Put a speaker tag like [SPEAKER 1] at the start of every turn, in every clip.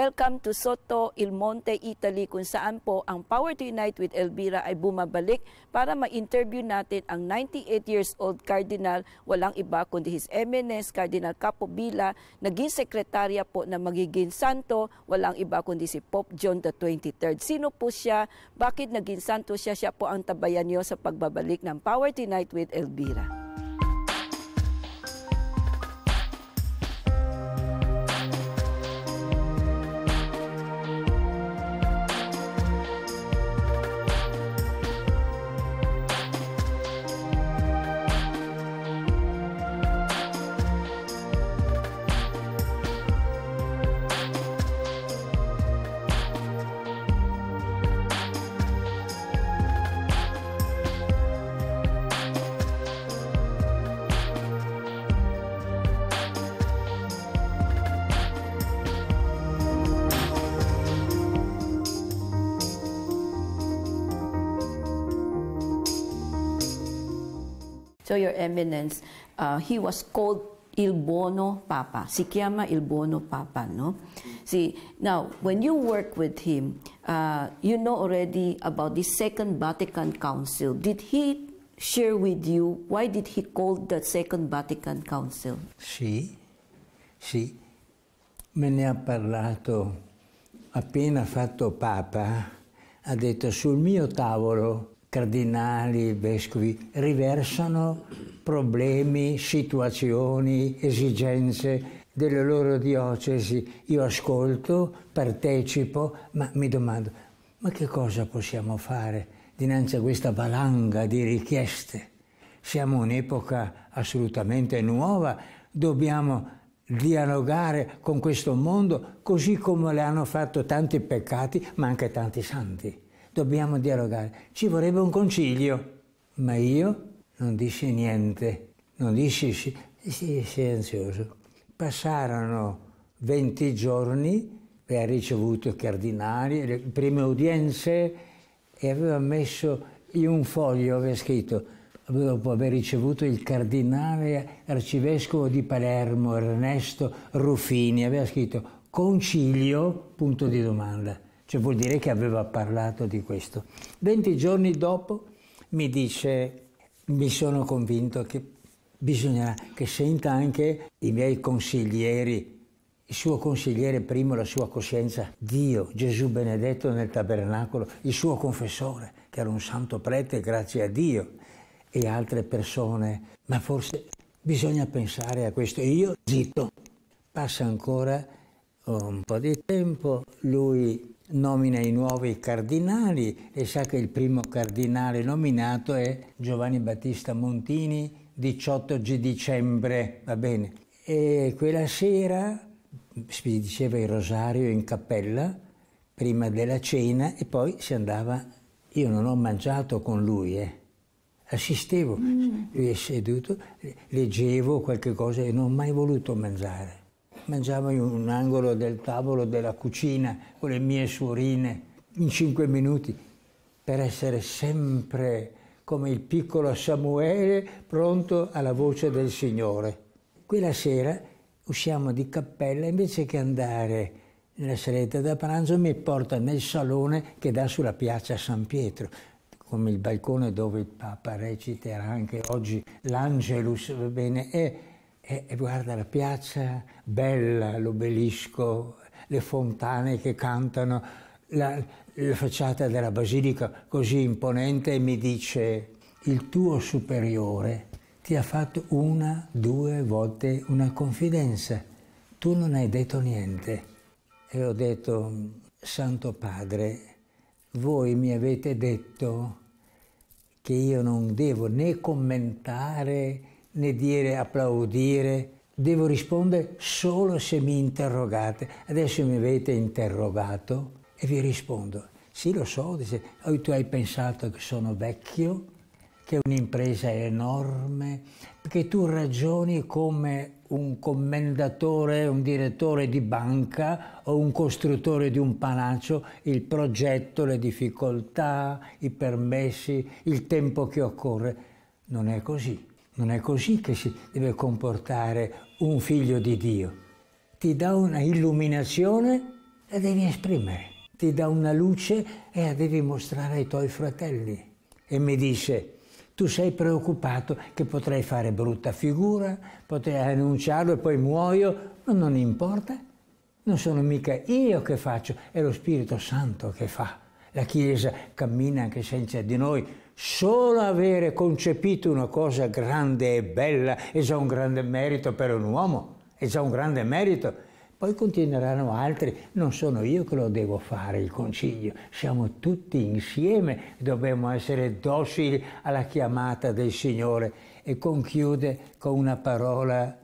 [SPEAKER 1] Welcome to Soto, Il Monte, Italy kung saan po ang Power to Unite with Elvira ay bumabalik para ma-interview natin ang 98 years old Cardinal, walang iba kundi His Eminence Cardinal Capobila, naging sekretarya po na magiging santo, walang iba kundi si Pope John the 23rd. Sino po siya? Bakit naging santo siya? Siya po ang tabayan niyo sa pagbabalik ng Power to Unite with Elvira. So, Your Eminence, uh, he was called Il Bono Papa. Si chiama Il Bono Papa, no? See, now, when you work with him, uh, you know already about the Second Vatican Council. Did he share with you why did he call the Second Vatican Council?
[SPEAKER 2] Sì, sì. Me ne ha parlato appena fatto Papa, ha detto sul mio tavolo cardinali, vescovi, riversano problemi, situazioni, esigenze delle loro diocesi. Io ascolto, partecipo, ma mi domando, ma che cosa possiamo fare dinanzi a questa valanga di richieste? Siamo un'epoca assolutamente nuova, dobbiamo dialogare con questo mondo così come le hanno fatto tanti peccati, ma anche tanti santi dobbiamo dialogare. Ci vorrebbe un concilio, ma io non dissi niente, non dissi sì, silenzioso. Passarono 20 giorni e ha ricevuto cardinali, le prime udienze e aveva messo in un foglio, aveva scritto, dopo aver ricevuto il cardinale arcivescovo di Palermo, Ernesto Ruffini, aveva scritto concilio, punto di domanda. Cioè vuol dire che aveva parlato di questo. Venti giorni dopo mi dice, mi sono convinto che bisogna che senta anche i miei consiglieri, il suo consigliere primo, la sua coscienza, Dio, Gesù benedetto nel tabernacolo, il suo confessore, che era un santo prete, grazie a Dio, e altre persone. Ma forse bisogna pensare a questo. Io zitto. Passa ancora un po' di tempo, lui nomina i nuovi cardinali e sa che il primo cardinale nominato è Giovanni Battista Montini, 18 di dicembre, va bene. E quella sera si diceva il rosario in cappella, prima della cena, e poi si andava, io non ho mangiato con lui, eh. assistevo, mm. lui è seduto, leggevo qualche cosa e non ho mai voluto mangiare Mangiavo in un angolo del tavolo della cucina con le mie suorine in cinque minuti per essere sempre come il piccolo Samuele pronto alla voce del Signore. Quella sera usciamo di cappella invece che andare nella saletta da pranzo mi porta nel salone che dà sulla piazza San Pietro come il balcone dove il Papa reciterà anche oggi l'Angelus, va bene, e e, e guarda la piazza, bella l'obelisco, le fontane che cantano, la, la facciata della basilica così imponente e mi dice il tuo superiore ti ha fatto una, due volte una confidenza, tu non hai detto niente. E ho detto, Santo Padre, voi mi avete detto che io non devo né commentare né dire applaudire, devo rispondere solo se mi interrogate. Adesso mi avete interrogato e vi rispondo. Sì, lo so, dice, oh, tu hai pensato che sono vecchio, che un'impresa è enorme, perché tu ragioni come un commendatore, un direttore di banca o un costruttore di un palacio, il progetto, le difficoltà, i permessi, il tempo che occorre. Non è così. Non è così che si deve comportare un figlio di Dio. Ti dà una illuminazione e devi esprimere. Ti dà una luce e la devi mostrare ai tuoi fratelli. E mi dice, tu sei preoccupato che potrei fare brutta figura, potrei annunciarlo e poi muoio, ma non importa. Non sono mica io che faccio, è lo Spirito Santo che fa. La Chiesa cammina anche senza di noi, Solo avere concepito una cosa grande e bella è già un grande merito per un uomo, è già un grande merito. Poi continueranno altri, non sono io che lo devo fare il consiglio, siamo tutti insieme, dobbiamo essere docili alla chiamata del Signore. E conchiude con una parola,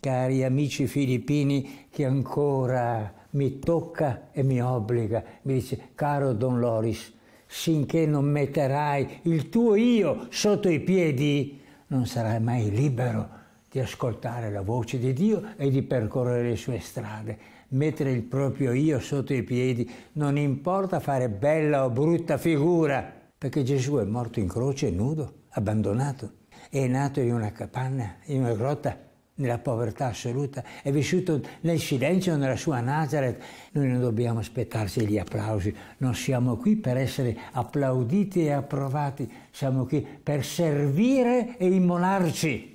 [SPEAKER 2] cari amici filippini, che ancora mi tocca e mi obbliga, mi dice, caro Don Loris, finché non metterai il tuo io sotto i piedi, non sarai mai libero di ascoltare la voce di Dio e di percorrere le sue strade. Mettere il proprio io sotto i piedi non importa fare bella o brutta figura, perché Gesù è morto in croce nudo, abbandonato, è nato in una capanna, in una grotta nella povertà assoluta, è vissuto nel silenzio nella sua Nazareth. Noi non dobbiamo aspettarci gli applausi, non siamo qui per essere applauditi e approvati, siamo qui per
[SPEAKER 1] servire e immolarci.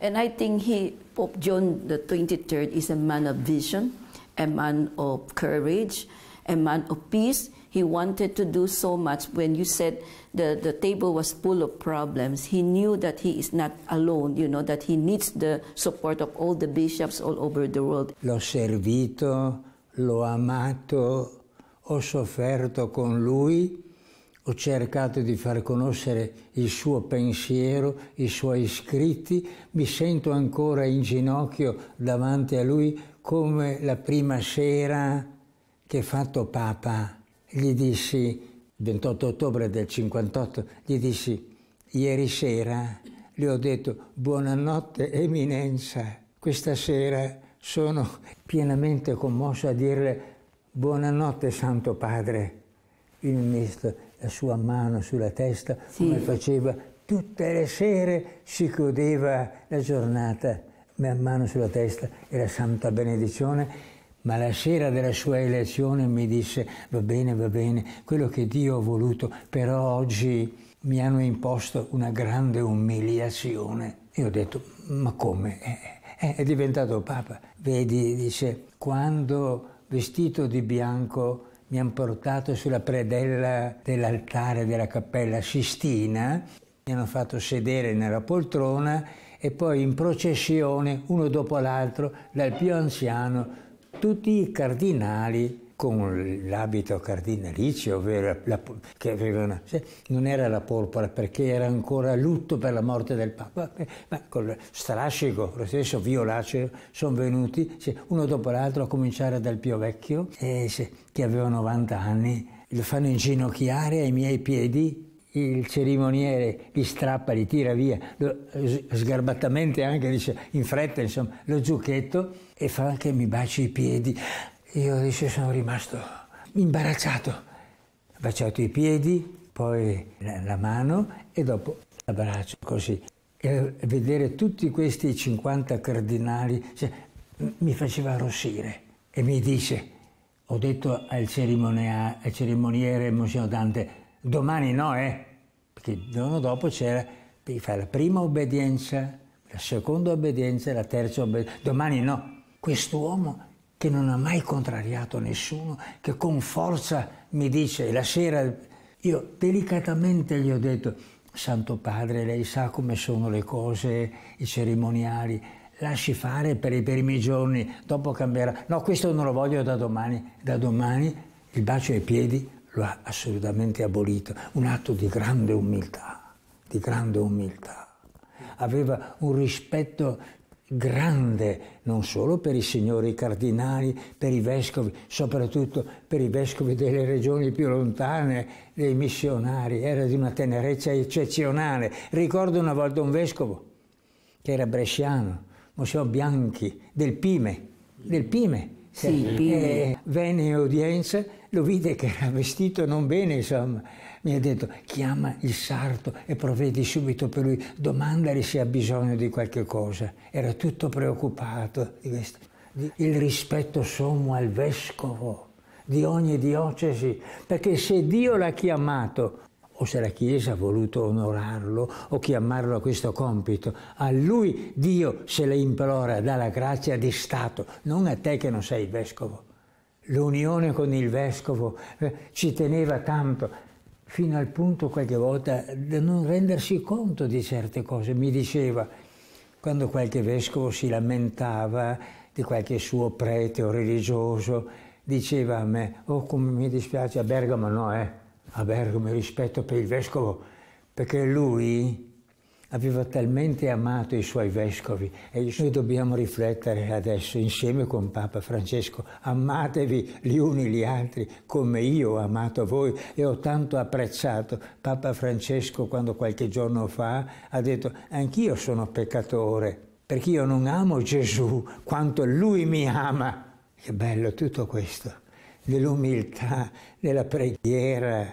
[SPEAKER 1] And I think he, Pope John XXIII 23rd is a man of vision, a man of courage, a man of peace. He wanted to do so much. When you said the, the table was full of problems, he knew that he is not alone, you know, that he needs the support of all the bishops all over the world.
[SPEAKER 2] L'ho servito, l'ho amato, ho sofferto con lui, ho cercato di far conoscere il suo pensiero, i suoi scritti, mi sento ancora in ginocchio davanti a lui come la prima sera che è fatto Papa gli dissi, 28 ottobre del 58, gli dissi, ieri sera le ho detto buonanotte eminenza, questa sera sono pienamente commosso a dirle buonanotte Santo Padre. Il ministro, la sua mano sulla testa, sì. come faceva tutte le sere, si chiudeva la giornata, ma mano sulla testa e la santa benedizione ma la sera della sua elezione mi disse, va bene, va bene, quello che Dio ha voluto, però oggi mi hanno imposto una grande umiliazione. E ho detto, ma come? È, eh, eh, è diventato papa. Vedi, dice, quando vestito di bianco mi hanno portato sulla predella dell'altare della cappella Sistina, mi hanno fatto sedere nella poltrona e poi in processione, uno dopo l'altro, dal più anziano tutti i cardinali con l'abito cardinalizio, ovvero la, che aveva una, non era la porpora perché era ancora lutto per la morte del Papa, ma con lo strascico, lo stesso violaceo, sono venuti uno dopo l'altro a cominciare dal più vecchio, che aveva 90 anni, lo fanno inginocchiare ai miei piedi il cerimoniere li strappa, li tira via, sgarbatamente anche dice in fretta, insomma, lo zucchetto e fa che mi baci i piedi. Io dice sono rimasto imbarazzato. Ho baciato i piedi, poi la, la mano e dopo l'abbraccio così. E vedere tutti questi 50 cardinali cioè, mi faceva arrossire e mi dice, ho detto al, al cerimoniere Monsignor Dante, domani no, eh? Perché il giorno dopo c'era, fare la prima obbedienza, la seconda obbedienza, e la terza obbedienza, domani no. Quest'uomo che non ha mai contrariato nessuno, che con forza mi dice, la sera io delicatamente gli ho detto, Santo Padre, lei sa come sono le cose, i cerimoniali, lasci fare per i primi giorni, dopo cambierà. No, questo non lo voglio da domani, da domani il bacio ai piedi lo ha assolutamente abolito, un atto di grande umiltà, di grande umiltà. Aveva un rispetto grande non solo per i signori cardinali, per i vescovi, soprattutto per i vescovi delle regioni più lontane, dei missionari, era di una tenerezza eccezionale. Ricordo una volta un vescovo che era bresciano, Monsignor Bianchi, del Pime, del Pime, sì, Pime. Eh, venne in udienza lo vide che era vestito non bene, insomma, mi ha detto chiama il sarto e provvedi subito per lui, domandali se ha bisogno di qualche cosa. Era tutto preoccupato di questo. Il rispetto sommo al vescovo di ogni diocesi, perché se Dio l'ha chiamato, o se la Chiesa ha voluto onorarlo o chiamarlo a questo compito, a lui Dio se le implora, dà la grazia di Stato, non a te che non sei vescovo l'unione con il vescovo, eh, ci teneva tanto, fino al punto qualche volta da non rendersi conto di certe cose. Mi diceva, quando qualche vescovo si lamentava di qualche suo prete o religioso, diceva a me, oh come mi dispiace, a Bergamo no, eh, a Bergamo rispetto per il vescovo, perché lui aveva talmente amato i suoi vescovi e noi dobbiamo riflettere adesso insieme con Papa Francesco, amatevi gli uni gli altri come io ho amato voi e ho tanto apprezzato Papa Francesco quando qualche giorno fa ha detto anch'io sono peccatore perché io non amo Gesù quanto lui mi ama. Che bello tutto questo, dell'umiltà, della preghiera,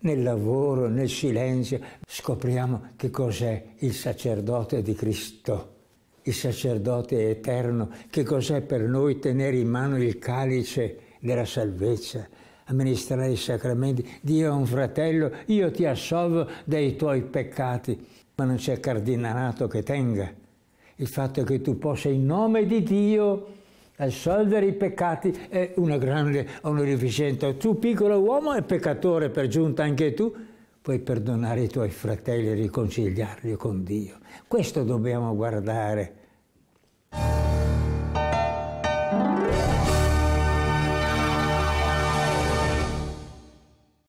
[SPEAKER 2] nel lavoro, nel silenzio, scopriamo che cos'è il sacerdote di Cristo, il sacerdote eterno, che cos'è per noi tenere in mano il calice della salvezza, amministrare i sacramenti. Dio è un fratello, io ti assolvo dai tuoi peccati, ma non c'è cardinalato che tenga. Il fatto che tu possa in nome di Dio Assolvere i peccati è una grande onorificenza. Tu piccolo uomo e peccatore per giunta anche tu, puoi perdonare i tuoi fratelli e riconciliarli con Dio. Questo dobbiamo guardare.